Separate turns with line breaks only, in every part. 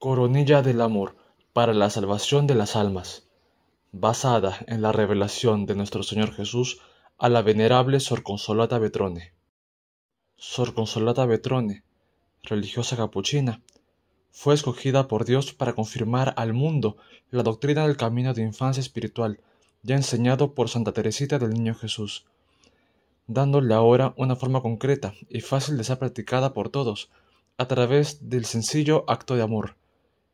coronilla del amor para la salvación de las almas, basada en la revelación de nuestro Señor Jesús a la venerable Sor Consolata Betrone. Sor Consolata Betrone, religiosa capuchina, fue escogida por Dios para confirmar al mundo la doctrina del camino de infancia espiritual ya enseñado por Santa Teresita del Niño Jesús, dándole ahora una forma concreta y fácil de ser practicada por todos, a través del sencillo acto de amor,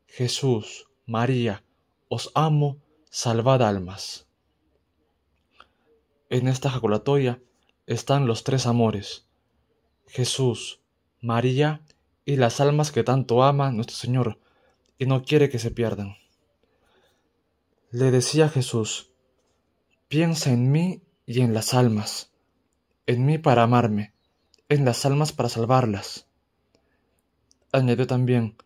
Jesús, María, os amo, salvad almas. En esta jaculatoria están los tres amores, Jesús, María y las almas que tanto ama nuestro Señor y no quiere que se pierdan. Le decía Jesús, piensa en mí y en las almas, en mí para amarme, en las almas para salvarlas. Añadió también,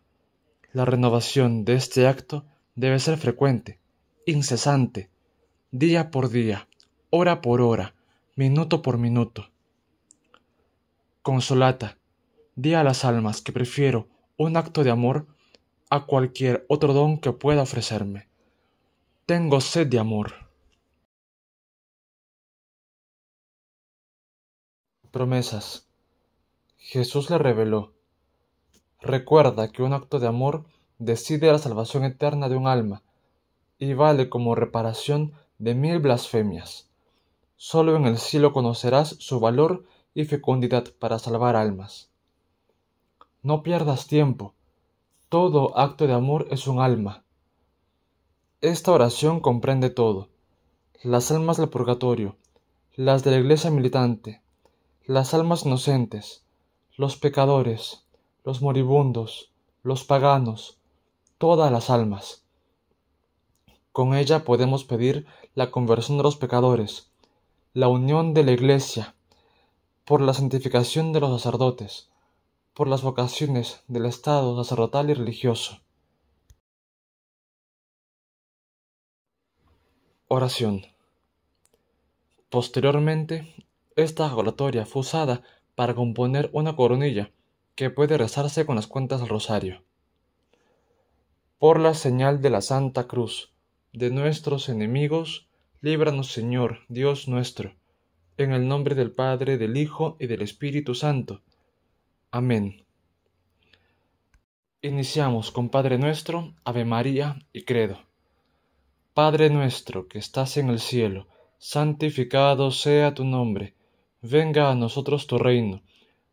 la renovación de este acto debe ser frecuente, incesante, día por día, hora por hora, minuto por minuto. Consolata, di a las almas que prefiero un acto de amor a cualquier otro don que pueda ofrecerme. Tengo sed de amor. Promesas. Jesús le reveló Recuerda que un acto de amor decide la salvación eterna de un alma y vale como reparación de mil blasfemias. Solo en el cielo conocerás su valor y fecundidad para salvar almas. No pierdas tiempo. Todo acto de amor es un alma. Esta oración comprende todo. Las almas del purgatorio, las de la iglesia militante, las almas inocentes, los pecadores, los moribundos, los paganos, todas las almas. Con ella podemos pedir la conversión de los pecadores, la unión de la Iglesia, por la santificación de los sacerdotes, por las vocaciones del Estado sacerdotal y religioso. Oración. Posteriormente, esta oratoria fue usada para componer una coronilla que puede rezarse con las cuentas del rosario. Por la señal de la Santa Cruz, de nuestros enemigos, líbranos Señor, Dios nuestro, en el nombre del Padre, del Hijo y del Espíritu Santo. Amén. Iniciamos con Padre nuestro, Ave María y Credo. Padre nuestro que estás en el cielo, santificado sea tu nombre, venga a nosotros tu reino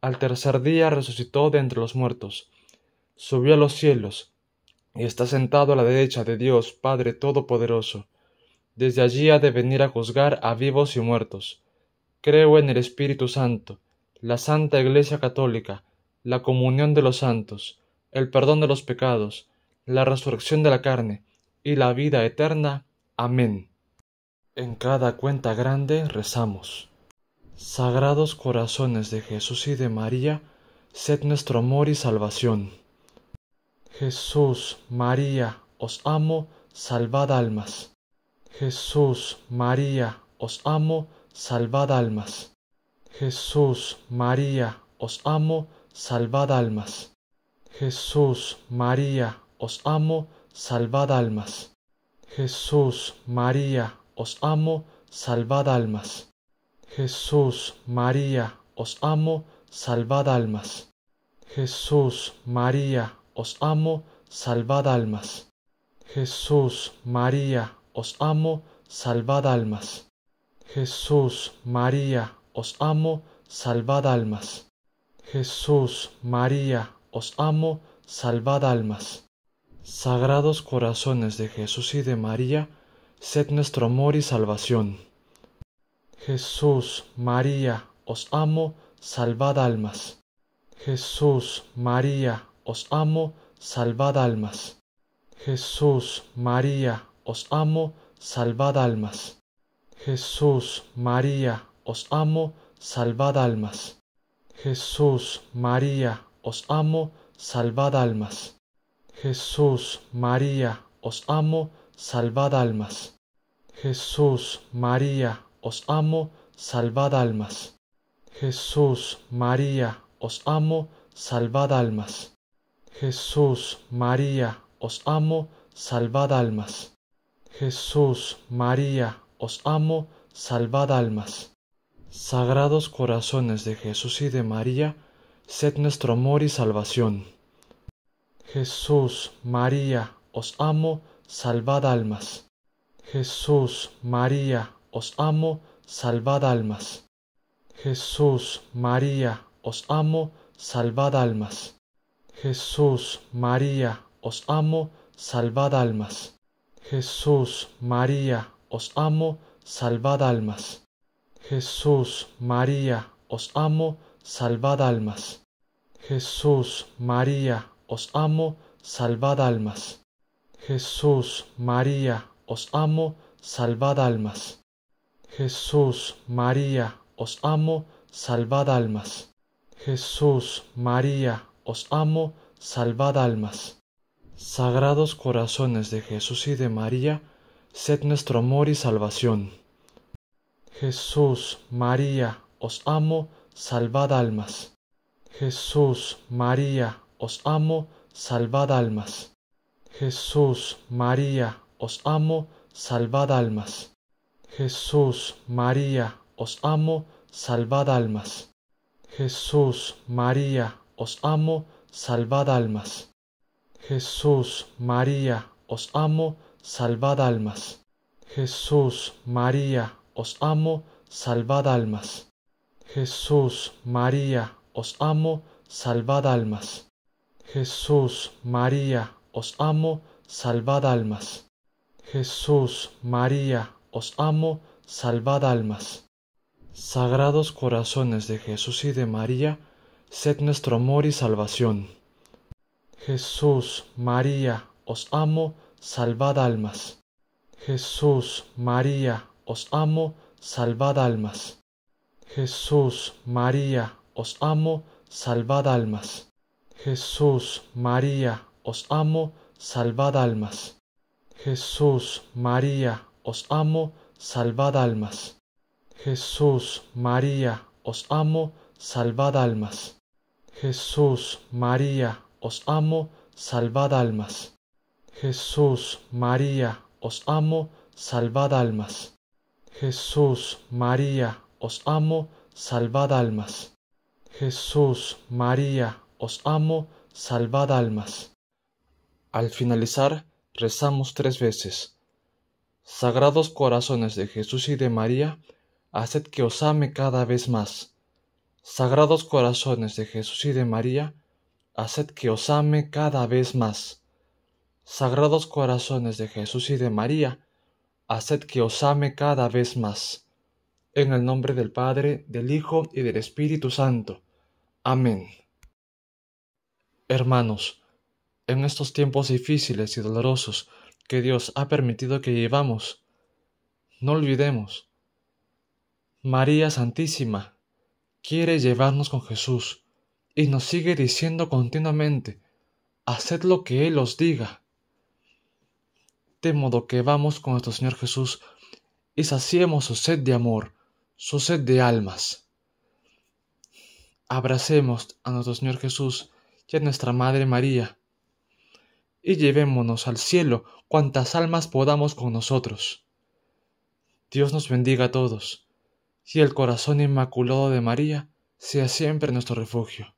al tercer día resucitó de entre los muertos, subió a los cielos, y está sentado a la derecha de Dios Padre Todopoderoso. Desde allí ha de venir a juzgar a vivos y muertos. Creo en el Espíritu Santo, la Santa Iglesia Católica, la comunión de los santos, el perdón de los pecados, la resurrección de la carne y la vida eterna. Amén. En cada cuenta grande rezamos. Sagrados corazones de Jesús y de María, sed nuestro amor y salvación. Jesús, María, os amo, salvad almas. Jesús, María, os amo, salvad almas. Jesús, María, os amo, salvad almas. Jesús, María, os amo, salvad almas. Jesús, María, os amo, salvad almas. Jesús, María, os amo, salvad almas. Jesús, María, os amo, salvad almas. Jesús, María, os amo, salvad almas. Jesús, María, os amo, salvad almas. Jesús, María, os amo, salvad almas. Sagrados corazones de Jesús y de María, sed nuestro amor y salvación. Jesús, María, os amo, salvad almas. Jesús, María, os amo, salvad almas. Jesús, María, os amo, salvad almas. Jesús, María, os amo, salvad almas. Jesús, María, os amo, salvad almas. Jesús, María, os amo, salvad almas. Jesús, María, os amo, salvad almas. Jesús, María, os amo, salvad almas. Jesús, María, os amo, salvad almas. Jesús, María, os amo, salvad almas. Sagrados corazones de Jesús y de María, sed nuestro amor y salvación. Jesús, María, os amo, salvad almas. Jesús, María, os amo, salvad almas. Jesús, María, os amo, salvad almas. Jesús, María, os amo, salvad almas. Jesús, María, os amo, salvad almas. Jesús, María, os amo, salvad almas. Jesús, María, os amo, salvad almas. Jesús, María, os amo, salvad almas. Jesús, María, os amo, salvad almas. Jesús, María, os amo, salvad almas. Sagrados corazones de Jesús y de María, sed nuestro amor y salvación. Jesús, María, os amo, salvad almas. Jesús, María, os amo, salvad almas. Jesús, María, os amo, salvad almas. Jesús, María, os amo, salvad almas. Jesús, María, os amo, salvad almas. Jesús, María, os amo, salvad almas. Jesús, María, os amo, salvad almas. Jesús, María, os amo, salvad almas. Jesús, María, os amo, salvad almas. Jesús, María, os amo, salvad almas. Sagrados corazones de Jesús y de María, sed nuestro amor y salvación. Jesús, María, os amo, salvad almas. Jesús, María, os amo, salvad almas. Jesús, María, os amo, salvad almas. Jesús, María, os amo, salvad almas. Jesús, María, os amo, salvad almas. Jesús, María, os amo, salvad almas. Jesús, María, os amo, salvad almas. Jesús, María, os amo, salvad almas. Jesús, María, os amo, salvad almas. Jesús, María, os amo, salvad almas. Al finalizar, rezamos tres veces. Sagrados corazones de Jesús y de María, haced que os ame cada vez más. Sagrados corazones de Jesús y de María, haced que os ame cada vez más. Sagrados corazones de Jesús y de María, haced que os ame cada vez más. En el nombre del Padre, del Hijo y del Espíritu Santo. Amén. Hermanos, en estos tiempos difíciles y dolorosos, que Dios ha permitido que llevamos. No olvidemos. María Santísima quiere llevarnos con Jesús y nos sigue diciendo continuamente, haced lo que Él os diga. De modo que vamos con nuestro Señor Jesús y saciemos su sed de amor, su sed de almas. Abracemos a nuestro Señor Jesús y a nuestra Madre María, y llevémonos al cielo cuantas almas podamos con nosotros. Dios nos bendiga a todos, y el corazón inmaculado de María sea siempre nuestro refugio.